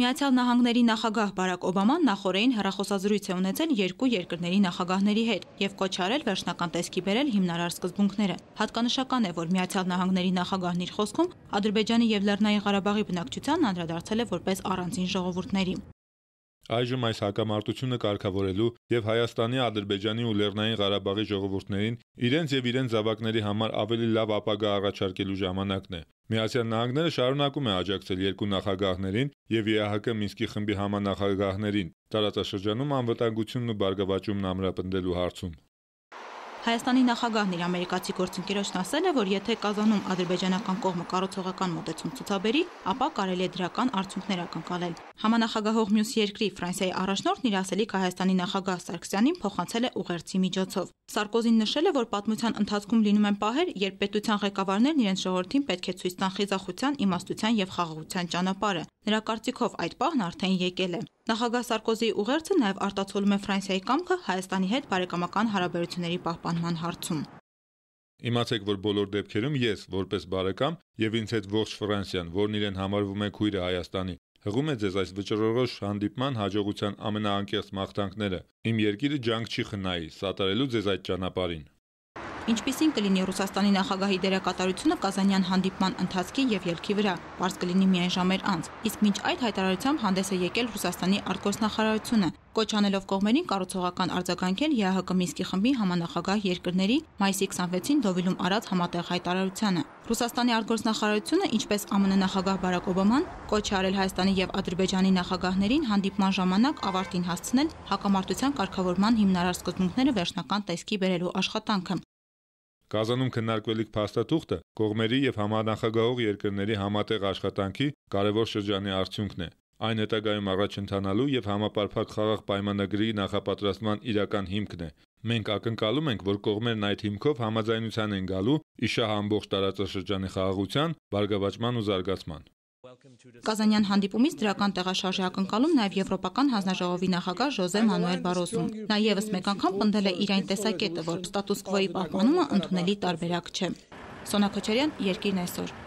Միացյալ Նահանգների նախագահ Բարակ Օբաման նախորդին հեռախոսազրույց է ունեցել երկու երկրների նախագահների հետ եւ կոչ արել վերջնական տեսքի բերել հիմնարար սկզբունքները։ Հատկանշական է, որ Միացյալ Նահանգների նախագահն իր խոսքում Ադրբեջանի եւ Լեռնային Ղարաբաղի բնակչությանն անդրադարձել է որպես առանձին ժողովուրդների։ Այժմ այս հակամարտությունը կարգավորելու եւ Հայաստանի, Ադրբեջանի ու Լեռնային Ղարաբաղի ժողովուրդներին իրենց եւ իրենց զավակների համար ավելի լավ ապագա առաջարկելու ժամանակն է։ Միացյալ Նահանգները շարունակում է աջակցել երկու նախագահներին եւ ԵԱՀԿ Մինսկի խմբի համանախագահներին տարածաշրջանում անվտանգությունն ու բարգավաճումն ամրապնդելու հարցում։ Հայաստանի նախագահն իր ամերիկացի գործընկերոջն ասել է, որ եթե Կազանում ադրբեջանական կողմը կառուցողական մոտեցում ցուցաբերի, ապա կարելի է դրական արդյունքներ ակնկալել։ Համանախագահող մյուս երկրի Ֆրանսիայի առաջնորդն իր ասելիք Հայաստանի նախագահ Սարգսյանին փոխանցել է ուղերձի միջոցով։ Սարկոզին նշել է, որ պատմության ընթացքում լինում են պահեր, երբ պետության ղեկավարներն իրենց ժողովրդին պետք է ցույց տան խիզախության, իմաստության եւ խաղաղության ճանապարհը։ Նրա կարծիքով այդ պահն արդեն եկել է։ Նախագահ Սարկոզի ուղերձը նաև արտացոլում է Ֆրանսիայի կամքը Հայաստանի հետ բարեկամական հարաբերությունների պահպանման հարցում։ Իմացեք, որ բոլոր դեպքերում ես, որպես բարեկամ, եւ ինձ հետ ողջ Ֆրանսիան, որն իրեն համարվում է քույրը Հայաստանի, հղում է ձեզ այս վճռորոշ հանդիպման հաջողության ամենաանկեղծ մաղթանքները։ Իմ երկիրը ջանք չի խնայի սատարելու ձեզ այդ ճանապարհին։ Ինչպիսին կլինի Ռուսաստանի նախագահի դերակատարությունը Կազանյան հանդիպման ընթացքի եւ ելքի վրա, բարձ կլինի միայն ժամեր անց։ Իսկ մինչ այդ հայտարարությամբ հանդես է եկել Ռուսաստանի արտգործնախարարությունը, կոչանելով կողմերին կառուցողական արձագանքել ԵԱՀԿ Մինսկի խմբի համանախագահ երկրների մայիսի 26-ին Դովիլում արած համատեղ հայտարարությանը։ Ռուսաստանի արտգործնախարարությունը, ինչպես ԱՄՆ նախագահ Բարակ Օբաման, կոչ է արել Հայաստանի եւ Ադրբեջանի նախագահներին հանդիպման ժամանակ ավարտին հասցնել հակամարտության կարգավորման հիմնարար սկզբունքները վերջնական տեսքի բերելու աշխատանքը։ Կազանում քննարկվելիք փաստաթուղթը կողմերի եւ համանախագահող երկրների համատեղ աշխատանքի կարևոր շրջանի արդյունքն է։ Այն հետագայում առաջ ընթանալու եւ համապարփակ խաղաղ պայմանագրի նախապատրաստման իրական հիմքն է։ Մենք ակնկալում ենք, որ կողմերն այդ հիմքով համաձայնության են գալու իշահ ամբողջ տարածաշրջանի խաղաղության, բարգավաճման ու զարգացման Կազանյան հանդիպումից դրական տեղաշարժի ակնկալում նաև Եվրոպական հանձնաժողովի նախագահ Ժոզե Մանուել Բարոզուն։ Նա եւս մեկ անգամ պնդել է իր այն տեսակետը, որ ստատուս կվոյի պահպանումը ընդունելի տարբերակ չէ։ Սոնա Քոչարյան, Երկիրն այսօր։